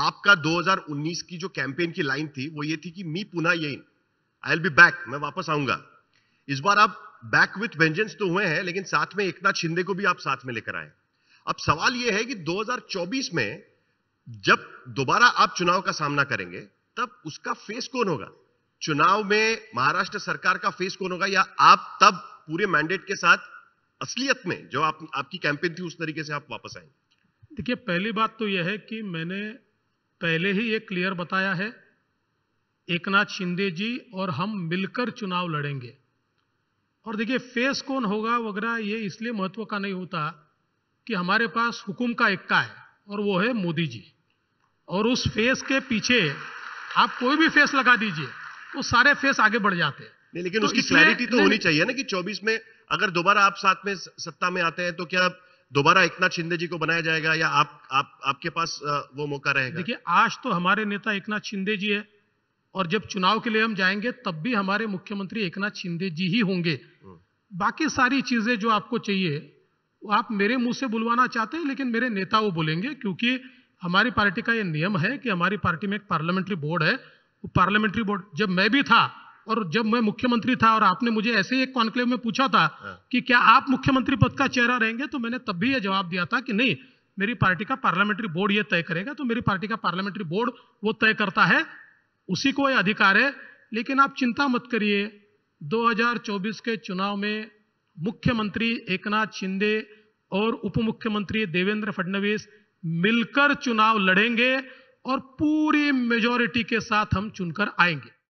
आपका 2019 की जो कैंपेन की लाइन थी वो ये थी कि मी पुनः ये आई विल बी बैक मैं वापस आऊंगा इस बार आप बैक विथ वेंजेंस तो हुए हैं लेकिन साथ में एकनाथ शिंदे को भी आप साथ में लेकर आए अब सवाल यह है कि 2024 में जब दोबारा आप चुनाव का सामना करेंगे तब उसका फेस कौन होगा चुनाव में महाराष्ट्र सरकार का फेस कौन होगा या आप तब पूरे मैंडेट के साथ असलियत में जो आप, आपकी कैंपेन थी उस तरीके से आप वापस आएंगे देखिए पहली बात तो यह है कि मैंने पहले ही ये क्लियर बताया है एक नाथ शिंदे जी और हम मिलकर चुनाव लड़ेंगे और देखिए फेस कौन होगा वगैरह ये इसलिए महत्व का नहीं होता कि हमारे पास हुकुम का इक्का है और वो है मोदी जी और उस फेस के पीछे आप कोई भी फेस लगा दीजिए तो सारे फेस आगे बढ़ जाते हैं नहीं लेकिन तो उसकी क्लैरिटी तो होनी चाहिए ना कि 24 में अगर दोबारा आप साथ में सत्ता में आते हैं तो क्या दोबारा एक नाथ शिंदे जी को बनाया जाएगा या आप आप आपके पास वो मौका रहेगा देखिए आज तो हमारे नेता एक नाथ शिंदे जी है और जब चुनाव के लिए हम जाएंगे तब भी हमारे मुख्यमंत्री एक नाथ शिंदे जी ही होंगे हम्म। बाकी सारी चीजें जो आपको चाहिए वो आप मेरे मुंह से बुलवाना चाहते हैं लेकिन मेरे नेता वो बोलेंगे क्योंकि हमारी पार्टी का ये नियम है कि हमारी पार्टी में एक पार्लियामेंट्री बोर्ड है वो पार्लियामेंट्री बोर्ड जब मैं भी था और जब मैं मुख्यमंत्री था और आपने मुझे ऐसे ही एक कॉन्क्लेव में पूछा था हाँ। कि क्या आप मुख्यमंत्री पद का चेहरा रहेंगे तो मैंने तब भी यह जवाब दिया था कि नहीं मेरी पार्टी का पार्लियामेंट्री बोर्ड यह तय करेगा तो मेरी पार्टी का पार्लियामेंट्री बोर्ड वो तय करता है उसी को यह अधिकार है लेकिन आप चिंता मत करिए 2024 के चुनाव में मुख्यमंत्री एकनाथ शिंदे और उप मुख्यमंत्री देवेंद्र फडणवीस मिलकर चुनाव लड़ेंगे और पूरी मेजोरिटी के साथ हम चुनकर आएंगे